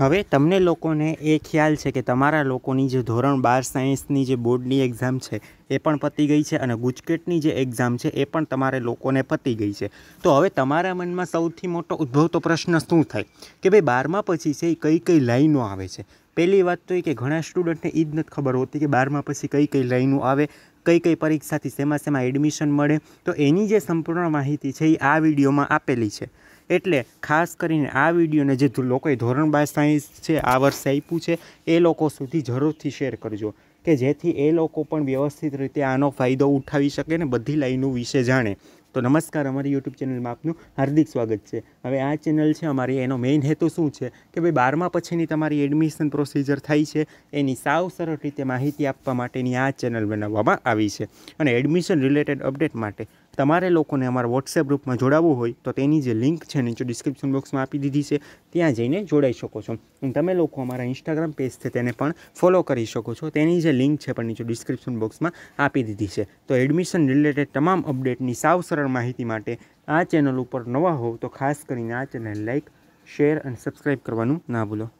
હવે તમને લોકોને એ ખ્યાલ છે કે તમારા લોકોની જે ધોરણ બાર સાયન્સની જે બોર્ડની એક્ઝામ છે એ પણ પતી ગઈ છે અને ગુજકેટની જે એક્ઝામ છે એ પણ તમારે લોકોને પતી ગઈ છે તો હવે તમારા મનમાં સૌથી મોટો ઉદ્ભવતો પ્રશ્ન શું થાય કે ભાઈ બારમા પછી છે એ કઈ કઈ લાઈનો આવે છે પહેલી વાત તો એ કે ઘણા સ્ટુડન્ટને એ જ નથી ખબર હોતી કે બારમા પછી કઈ કઈ લાઈનો આવે કઈ કઈ પરીક્ષાથી શેમાં શેમાં એડમિશન મળે તો એની જે સંપૂર્ણ માહિતી છે એ આ વિડીયોમાં આપેલી છે એટલે ખાસ કરીને આ વિડીયોને જે લોકોએ ધોરણ બાર સાયન્સ છે આ વર્ષે આપ્યું છે એ લોકો સુધી જરૂરથી શેર કરજો કે જેથી એ લોકો પણ વ્યવસ્થિત રીતે આનો ફાયદો ઉઠાવી શકે ને બધી લાઈનો વિશે જાણે તો નમસ્કાર અમારી યુટ્યુબ ચેનલમાં આપનું હાર્દિક સ્વાગત છે હવે આ ચેનલ છે અમારી એનો મેઇન હેતુ શું છે કે ભાઈ બારમા પછીની તમારી એડમિશન પ્રોસિજર થાય છે એની સાવ સરળ રીતે માહિતી આપવા માટેની આ ચેનલ બનાવવામાં આવી છે અને એડમિશન રિલેટેડ અપડેટ માટે તમારે લોકોને અમારા વોટ્સએપ ગ્રુપમાં જોડાવવું હોય તો તેની જે લિંક છે નીચે ડિસ્ક્રિપ્શન બોક્સમાં આપી દીધી છે ત્યાં જઈને જોડાઈ શકો છો અને તમે લોકો અમારા ઇન્સ્ટાગ્રામ પેજથી તેને પણ ફોલો કરી શકો છો તેની જે લિંક છે પણ નીચે ડિસ્ક્રિપ્શન બોક્સમાં આપી દીધી છે તો એડમિશન રિલેટેડ તમામ અપડેટની સાવ સરળ માહિતી માટે આ ચેનલ ઉપર નવા હોવ તો ખાસ કરીને આ ચેનલ લાઇક શેર અને સબસ્ક્રાઈબ કરવાનું ના ભૂલો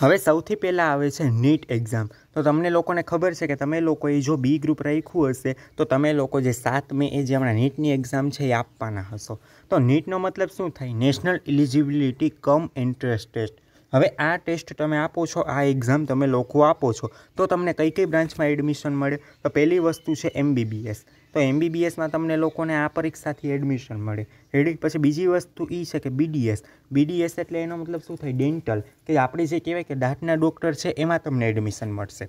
હવે સૌથી પહેલાં આવે છે નીટ એક્ઝામ તો તમને લોકોને ખબર છે કે તમે લોકોએ જો બી ગ્રુપ રાખ્યું હશે તો તમે લોકો જે સાત મે એ જે હમણાં નીટની એક્ઝામ છે એ આપવાના હશો તો નીટનો મતલબ શું થાય national eligibility cum entrance test હવે આ ટેસ્ટ તમે આપો છો આ એક્ઝામ તમે લોકો આપો છો તો તમને કઈ કઈ બ્રાન્ચમાં એડમિશન મળે તો પહેલી વસ્તુ છે એમબીબીએસ તો એમબીબીએસમાં તમને લોકોને આ પરીક્ષાથી એડમિશન મળે રેડી પછી બીજી વસ્તુ એ છે કે બીડીએસ બીડીએસ એટલે એનો મતલબ શું થાય ડેન્ટલ કે આપણે જે કહેવાય કે દાંતના ડૉક્ટર છે એમાં તમને એડમિશન મળશે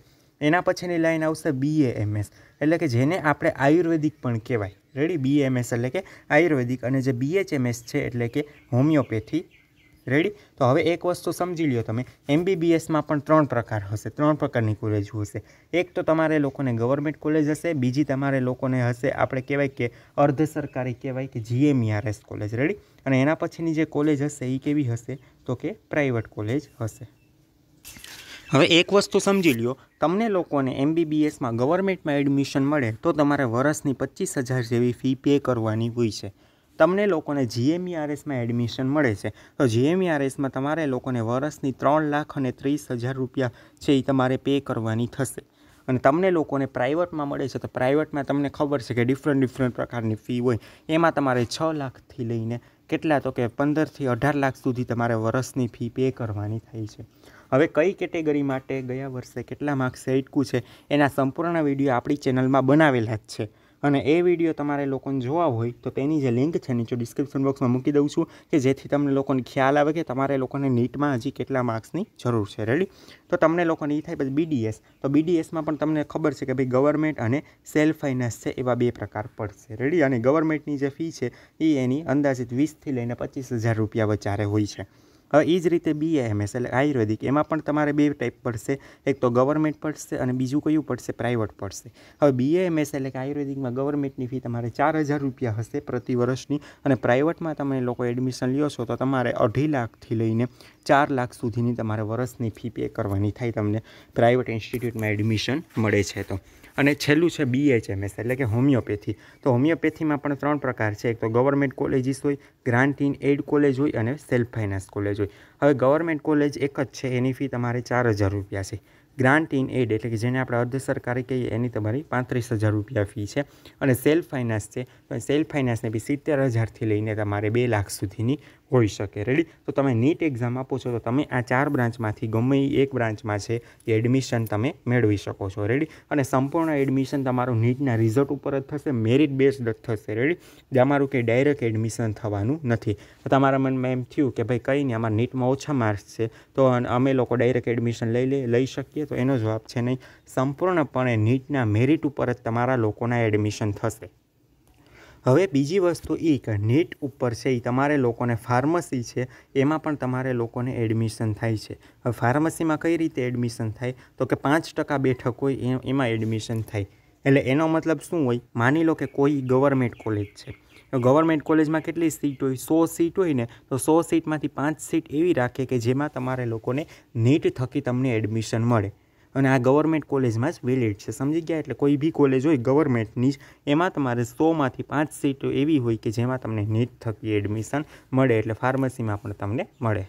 એના પછીની લાઈન આવશે એમએસ એટલે કે જેને આપણે આયુર્વેદિક પણ કહેવાય રેડી બીએએમએસ એટલે કે આયુર્વેદિક અને જે બીએચએમએસ છે એટલે કે હોમિયોપેથી રેડી તો હવે એક વસ્તુ સમજી લ્યો તમે એમબીબીએસમાં પણ ત્રણ પ્રકાર હશે ત્રણ પ્રકારની કોલેજ હશે એક તો તમારે લોકોને ગવર્મેન્ટ કોલેજ હશે બીજી તમારે લોકોને હશે આપણે કહેવાય કે અર્ધ સરકારી કહેવાય કે જીએમઈઆરએસ કોલેજ રેડી અને એના પછીની જે કોલેજ હશે એ કેવી હશે તો કે પ્રાઇવેટ કોલેજ હશે હવે એક વસ્તુ સમજી લ્યો તમને લોકોને એમબીબીએસમાં ગવર્મેન્ટમાં એડમિશન મળે તો તમારે વર્ષની પચીસ હજાર જેવી ફી પે કરવાની હોય છે તમને લોકોને જીએમઈઆરએસમાં e એડમિશન મળે છે તો જીએમઈઆરએસમાં e તમારે લોકોને વર્ષની ત્રણ લાખ અને ત્રીસ હજાર રૂપિયા છે એ તમારે પે કરવાની થશે અને તમને લોકોને પ્રાઇવેટમાં મળે છે તો પ્રાઇવેટમાં તમને ખબર છે કે ડિફરન્ટ ડિફરન્ટ પ્રકારની ફી હોય એમાં તમારે છ લાખથી લઈને કેટલા તો કે પંદરથી અઢાર લાખ સુધી તમારે વર્ષની ફી પે કરવાની થાય છે હવે કઈ કેટેગરી માટે ગયા વર્ષે કેટલા માર્ક્સ એટકું છે એના સંપૂર્ણ વિડીયો આપણી ચેનલમાં બનાવેલા જ છે અને એ વિડીયો તમારે લોકોને જોવા હોય તો તેની જે લિંક છે નીચે ડિસ્ક્રિપ્શન બોક્સમાં મૂકી દઉં છું કે જેથી તમને લોકોને ખ્યાલ આવે કે તમારે લોકોને નીટમાં હજી કેટલા માર્ક્સની જરૂર છે રેડી તો તમને લોકોને એ થાય પછી બીડીએસ તો બીડીએસમાં પણ તમને ખબર છે કે ભાઈ ગવર્મેન્ટ અને સેલ્ફ ફાઇનાન્સ છે એવા બે પ્રકાર પડશે રેડી અને ગવર્મેન્ટની જે ફી છે એ એની અંદાજિત વીસથી લઈને પચીસ હજાર રૂપિયા વચારે હોય છે હવે એ જ રીતે બીએએમએસ એટલે આયુર્વેદિક એમાં પણ તમારે બે ટાઈપ પડશે એક તો ગવર્મેન્ટ પડશે અને બીજું કયું પડશે પ્રાઇવેટ પડશે હવે બીએએમએસ એટલે કે આયુર્વેદિકમાં ગવર્મેન્ટની ફી તમારે ચાર હજાર રૂપિયા હશે પ્રતિ વર્ષની અને પ્રાઇવેટમાં તમે લોકો એડમિશન લ્યો છો તો તમારે અઢી લાખથી લઈને ચાર લાખ સુધીની તમારે વર્ષની ફી પે કરવાની થાય તમને પ્રાઇવેટ ઇન્સ્ટિટ્યૂટમાં એડમિશન મળે છે તો અને છેલ્લું છે બીએચએમએસ એટલે કે હોમિયોપેથી તો હોમિયોપેથીમાં પણ ત્રણ પ્રકાર છે એક તો ગવર્મેન્ટ કોલેજીસ હોય ગ્રાન્ટ ઇન એડ કોલેજ હોય અને સેલ્ફ ફાઇનાન્સ કોલેજ હોય હવે ગવર્મેન્ટ કોલેજ એક જ છે એની ફી તમારે ચાર હજાર રૂપિયા છે ગ્રાન્ટ ઇન એડ એટલે કે જેને આપણે અર્ધ સરકારી કહીએ એની તમારી પાંત્રીસ હજાર રૂપિયા ફી છે અને સેલ્ફ ફાઇનાન્સ છે તો સેલ્ફ ફાઇનાન્સને બી સિત્તેર હજારથી લઈને તમારે બે લાખ સુધીની હોઈ શકે રેડી તો તમે નીટ એક્ઝામ આપો છો તો તમે આ ચાર બ્રાન્ચમાંથી ગમે એક બ્રાન્ચમાં છે એ એડમિશન તમે મેળવી શકો છો રેડી અને સંપૂર્ણ એડમિશન તમારું નીટના રિઝલ્ટ ઉપર જ થશે મેરિટ બેઝડ જ થશે રેડી અમારું કંઈ ડાયરેક્ટ એડમિશન થવાનું નથી તમારા મનમાં એમ થયું કે ભાઈ કંઈ નહીં અમારા નીટમાં ઓછા માર્ક્સ છે તો અમે લોકો ડાયરેક્ટ એડમિશન લઈ લઈ લઈ શકીએ તો એનો જવાબ છે નહીં સંપૂર્ણપણે નીટના મેરિટ ઉપર જ તમારા લોકોના એડમિશન થશે હવે બીજી વસ્તુ એ કે નીટ ઉપર છે એ તમારે લોકોને ફાર્મસી છે એમાં પણ તમારે લોકોને એડમિશન થાય છે હવે ફાર્મસીમાં કઈ રીતે એડમિશન થાય તો કે પાંચ ટકા બેઠક હોય એમાં એડમિશન થાય એટલે એનો મતલબ શું હોય માની લો કે કોઈ ગવર્મેન્ટ કોલેજ છે ગવર્મેન્ટ કોલેજમાં કેટલી સીટ હોય સો સીટ હોય ને તો સો સીટમાંથી પાંચ સીટ એવી રાખે કે જેમાં તમારે લોકોને નીટ થકી તમને એડમિશન મળે અને આ ગવર્મેન્ટ કોલેજમાં જ વેલિડ છે સમજી ગયા એટલે કોઈ બી કોલેજ હોય ગવર્મેન્ટની જ એમાં તમારે સોમાંથી પાંચ સીટો એવી હોય કે જેમાં તમને નીટ થકી એડમિશન મળે એટલે ફાર્મસીમાં પણ તમને મળે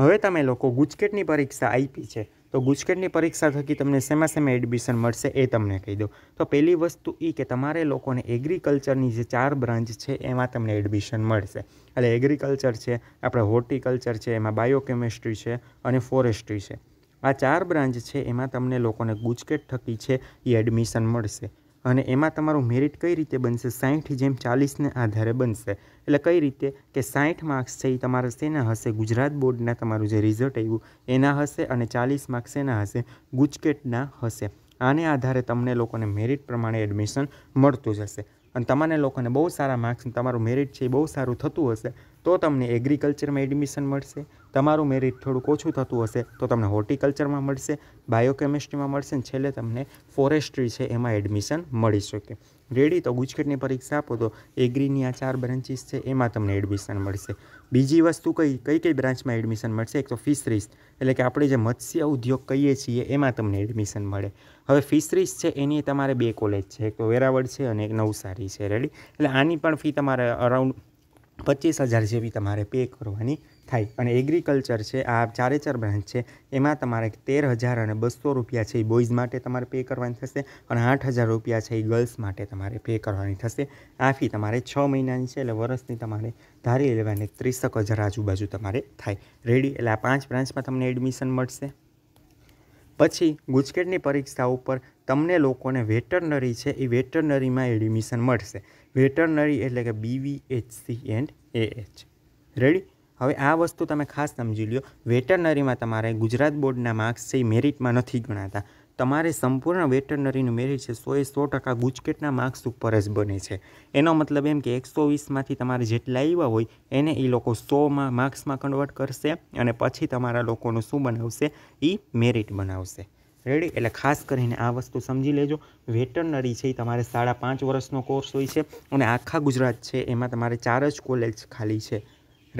હવે તમે લોકો ગુજકેટની પરીક્ષા આપી છે તો ગુજકેટની પરીક્ષા થકી તમને સેમા સેમે એડમિશન મળશે એ તમને કહી દો તો પહેલી વસ્તુ એ કે તમારે લોકોને એગ્રીકલ્ચરની જે ચાર બ્રાન્ચ છે એમાં તમને એડમિશન મળશે એટલે એગ્રીકલ્ચર છે આપણે હોર્ટિકલ્ચર છે એમાં બાયોકેમિસ્ટ્રી છે અને ફોરેસ્ટ્રી છે આ ચાર બ્રાન્ચ છે એમાં તમને લોકોને ગુજકેટ થકી છે એ એડમિશન મળશે અને એમાં તમારું મેરિટ કઈ રીતે બનશે સાહીઠ જેમ ચાલીસને આધારે બનશે એટલે કઈ રીતે કે સાહીઠ માર્ક્સ છે એ તમારે શેના હશે ગુજરાત બોર્ડના તમારું જે રિઝલ્ટ આવ્યું એના હશે અને ચાલીસ માર્ક્સ એના હશે ગુજકેટના હશે આને આધારે તમને લોકોને મેરિટ પ્રમાણે એડમિશન મળતું જશે અને તમારે લોકોને બહુ સારા માર્ક્સ તમારું મેરિટ છે એ બહુ સારું થતું હશે તો તમને એગ્રીકલ્ચરમાં એડમિશન મળશે તમારું મેરિટ થોડુંક ઓછું થતું હશે તો તમને હોર્ટિકલ્ચરમાં મળશે બાયોકેમિસ્ટ્રીમાં મળશે અને છેલ્લે તમને ફોરેસ્ટ્રી છે એમાં એડમિશન મળી શકે રેડી તો ગુજકેટની પરીક્ષા આપો તો એગ્રીની આ ચાર બ્રાન્ચીસ છે એમાં તમને એડમિશન મળશે બીજી વસ્તુ કઈ કઈ કઈ બ્રાન્ચમાં એડમિશન મળશે એક તો ફિશરીઝ એટલે કે આપણે જે મત્સ્ય ઉદ્યોગ કહીએ છીએ એમાં તમને એડમિશન મળે હવે ફિશરીઝ છે એની તમારે બે કોલેજ છે એક તો વેરાવળ છે અને એક નવસારી છે રેડી એટલે આની પણ ફી તમારે અરાઉન્ડ પચીસ હજાર જેવી તમારે પે કરવાની થાય અને એગ્રીકલ્ચર છે આ ચારે ચાર બ્રાન્ચ છે એમાં તમારે તેર હજાર અને બસો રૂપિયા છે એ બોઇઝ માટે તમારે પે કરવાની થશે અને આઠ હજાર રૂપિયા છે એ ગર્લ્સ માટે તમારે પે કરવાની થશે આ ફી તમારે છ મહિનાની છે એટલે વર્ષની તમારે ધારી લેવાની ત્રીસક હજાર આજુબાજુ તમારે થાય રેડી એટલે આ પાંચ બ્રાન્ચમાં તમને એડમિશન મળશે પછી ગુજકેટની પરીક્ષા ઉપર તમને લોકોને વેટરનરી છે એ વેટરનરીમાં એડમિશન મળશે વેટરનરી એટલે કે H C and A H ready હવે આ વસ્તુ તમે ખાસ સમજી લ્યો વેટરનરીમાં તમારે ગુજરાત બોર્ડના માર્ક્સ છે એ મેરિટમાં નથી ગણાતા તમારે સંપૂર્ણ વેટરનરીનું મેરિટ છે સોએ સો ટકા ગુજકેટના માર્ક્સ ઉપર જ બને છે એનો મતલબ એમ કે એકસો વીસમાંથી તમારે જેટલા આવ્યા હોય એને એ લોકો સોમાં માર્ક્સમાં કન્વર્ટ કરશે અને પછી તમારા લોકોનું શું બનાવશે એ મેરિટ બનાવશે રેડી એટલે ખાસ કરીને આ વસ્તુ સમજી લેજો વેટરનરી છે એ તમારે સાડા પાંચ વર્ષનો કોર્સ હોય છે અને આખા ગુજરાત છે એમાં તમારે ચાર જ કોલેજ ખાલી છે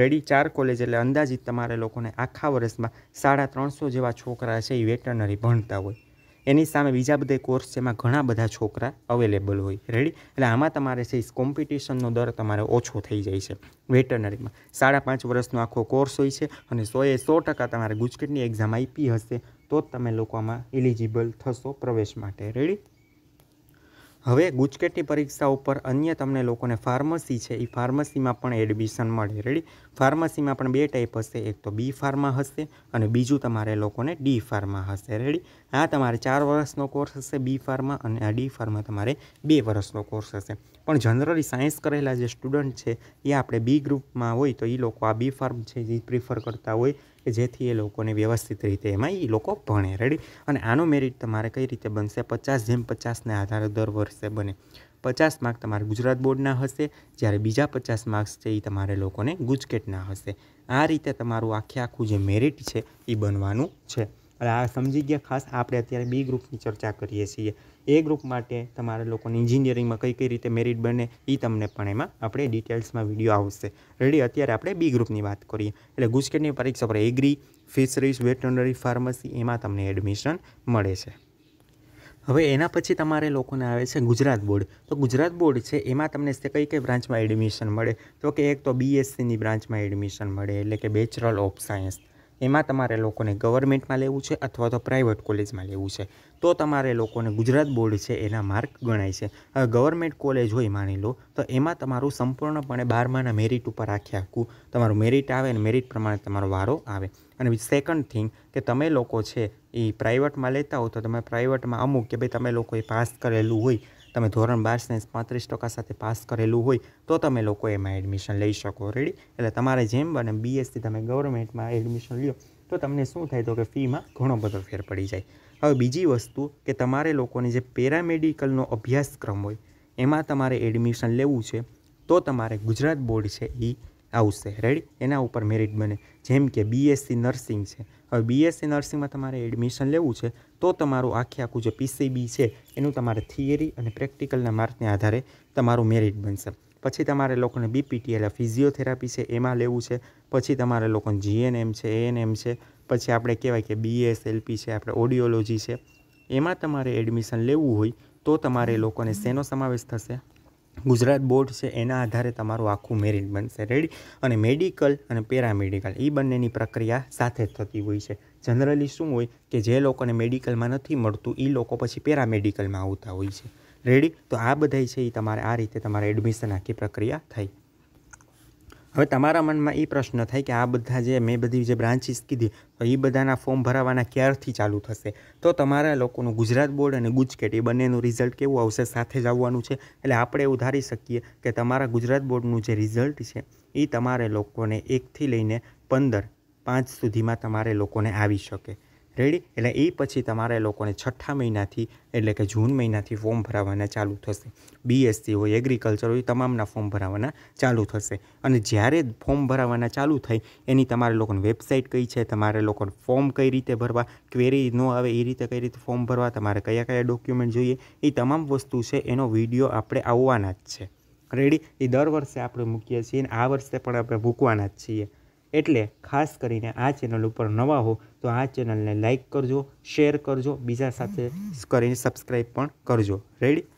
રેડી ચાર કોલેજ એટલે અંદાજિત તમારે લોકોને આખા વર્ષમાં સાડા ત્રણસો જેવા છોકરા છે એ વેટરનરી ભણતા હોય એની સામે બીજા બધા કોર્સ જેમાં ઘણા બધા છોકરા અવેલેબલ હોય રેડી એટલે આમાં તમારે છે કોમ્પિટિશનનો દર તમારે ઓછો થઈ જાય છે વેટરનરીમાં સાડા પાંચ વર્ષનો આખો કોર્સ હોય છે અને સોએ સો ટકા તમારે ગુજકેટની એક્ઝામ આપી હશે તો જ તમે લોકો આમાં એલિજિબલ થશો પ્રવેશ માટે રેડી હવે ગુજકેટની પરીક્ષા ઉપર અન્ય તમને લોકોને ફાર્મસી છે એ ફાર્મસીમાં પણ એડમિશન મળે રેડી ફાર્મસીમાં પણ બે ટાઈપ હશે એક તો બી ફાર્મા હશે અને બીજું તમારે લોકોને ડી ફાર્મા હશે રેડી આ તમારે ચાર વર્ષનો કોર્સ હશે બી ફાર્મા અને આ ડી ફાર્મા તમારે બે વર્ષનો કોર્સ હશે પણ જનરલી સાયન્સ કરેલા જે સ્ટુડન્ટ છે એ આપણે બી ગ્રુપમાં હોય તો એ લોકો આ બી ફાર્મ છે એ પ્રિફર કરતા હોય કે જેથી એ લોકોને વ્યવસ્થિત રીતે એમાં એ લોકો ભણે રેડી અને આનો મેરિટ તમારે કઈ રીતે બનશે પચાસ જેમ પચાસને આધારે દર વર્ષે બને પચાસ માર્ક તમારે ગુજરાત બોર્ડના હશે જ્યારે બીજા પચાસ માર્ક્સ છે એ તમારે લોકોને ગુજકેટના હશે આ રીતે તમારું આખે આખું જે મેરિટ છે એ બનવાનું છે એટલે આ સમજી ગયા ખાસ આપણે અત્યારે બી ગ્રુપની ચર્ચા કરીએ છીએ એ ગ્રુપ માટે તમારા લોકોની ઇન્જિનિયરિંગમાં કઈ કઈ રીતે મેરિટ બને એ તમને પણ એમાં આપણે ડિટેલ્સમાં વિડીયો આવશે રેડી અત્યારે આપણે બી ગ્રુપની વાત કરીએ એટલે ગુજકેટની પરીક્ષા પર એગ્રી ફિશરીઝ વેટનરી ફાર્મસી એમાં તમને એડમિશન મળે છે હવે એના પછી તમારે લોકોને આવે છે ગુજરાત બોર્ડ તો ગુજરાત બોર્ડ છે એમાં તમને કઈ કઈ બ્રાન્ચમાં એડમિશન મળે તો કે એક તો બીએસસીની બ્રાન્ચમાં એડમિશન મળે એટલે કે બેચરલ ઓફ સાયન્સ એમાં તમારે લોકોને ગવર્મેન્ટમાં લેવું છે અથવા તો પ્રાઇવેટ કોલેજમાં લેવું છે તો તમારે લોકોને ગુજરાત બોર્ડ છે એના માર્ક ગણાય છે હવે ગવર્મેન્ટ કોલેજ હોય માની લો તો એમાં તમારું સંપૂર્ણપણે બારમાના મેરિટ ઉપર આખે આખું તમારું મેરિટ આવે અને મેરિટ પ્રમાણે તમારો વારો આવે અને સેકન્ડ થિંગ કે તમે લોકો છે એ પ્રાઇવેટમાં લેતા હો તો તમે પ્રાઇવેટમાં અમુક કે ભાઈ તમે લોકોએ પાસ કરેલું હોય તમે ધોરણ બાર સાયન્સ પાંત્રીસ ટકા સાથે પાસ કરેલું હોય તો તમે લોકો એમાં એડમિશન લઈ શકો રેડી એટલે તમારે જેમ બને બીએસસી તમે ગવર્મેન્ટમાં એડમિશન લ્યો તો તમને શું થાય તો કે ફીમાં ઘણો બધો ફેર પડી જાય હવે બીજી વસ્તુ કે તમારે લોકોની જે પેરામેડિકલનો અભ્યાસક્રમ હોય એમાં તમારે એડમિશન લેવું છે તો તમારે ગુજરાત બોર્ડ છે એ આવશે રેડી એના ઉપર મેરિટ બને જેમ કે બીએસસી નર્સિંગ છે હવે બીએસસી નર્સિંગમાં તમારે એડમિશન લેવું છે તો તમારું આખે આખું જે પીસીબી છે એનું તમારે થિયરી અને પ્રેક્ટિકલના માર્કને આધારે તમારું મેરિટ બનશે પછી તમારે લોકોને બીપીટી એટલે ફિઝિયોથેરાપી છે એમાં લેવું છે પછી તમારે લોકોને જીએનએમ છે એએનએમ છે પછી આપણે કહેવાય કે બીએસએલપી છે આપણે ઓડિયોલોજી છે એમાં તમારે એડમિશન લેવું હોય તો તમારે લોકોને શેનો સમાવેશ થશે ગુજરાત બોર્ડ છે એના આધારે તમારું આખું મેરિટ બનશે રેડી અને મેડિકલ અને પેરામેડિકલ એ બંનેની પ્રક્રિયા સાથે થતી હોય છે જનરલી શું હોય કે જે લોકોને મેડિકલમાં નથી મળતું એ લોકો પછી પેરામેડિકલમાં આવતા હોય છે રેડી તો આ બધાય છે એ તમારે આ રીતે તમારે એડમિશન આખી પ્રક્રિયા થઈ હવે તમારા મનમાં એ પ્રશ્ન થાય કે આ બધા જે મેં બધી જે બ્રાન્ચીસ કીધી તો એ બધાના ફોર્મ ભરાવાના ક્યારથી ચાલુ થશે તો તમારા લોકોનું ગુજરાત બોર્ડ અને ગુજકેટ એ બંનેનું રિઝલ્ટ કેવું આવશે સાથે જ આવવાનું છે એટલે આપણે એવું ધારી શકીએ કે તમારા ગુજરાત બોર્ડનું જે રિઝલ્ટ છે એ તમારે લોકોને એકથી લઈને પંદર પાંચ સુધીમાં તમારે લોકોને આવી શકે રેડી એટલે એ પછી તમારે લોકોને છઠ્ઠા મહિનાથી એટલે કે જૂન મહિનાથી ફોર્મ ભરાવાના ચાલુ થશે બીએસસી હોય એગ્રીકલ્ચર હોય તમામના ફોર્મ ભરાવાના ચાલુ થશે અને જ્યારે ફોર્મ ભરાવાના ચાલુ થાય એની તમારે લોકોની વેબસાઇટ કઈ છે તમારે લોકોને ફોર્મ કઈ રીતે ભરવા ક્વેરી ન આવે એ રીતે કઈ રીતે ફોર્મ ભરવા તમારે કયા કયા ડોક્યુમેન્ટ જોઈએ એ તમામ વસ્તુ છે એનો વિડીયો આપણે આવવાના જ છે રેડી એ દર વર્ષે આપણે મૂકીએ છીએ અને આ વર્ષે પણ આપણે મૂકવાના જ છીએ એટલે ખાસ કરીને આ ચેનલ ઉપર નવા હો તો આ ચેનલને લાઇક કરજો શેર કરજો બીજા સાથે કરીને સબસ્ક્રાઈબ પણ કરજો રેડી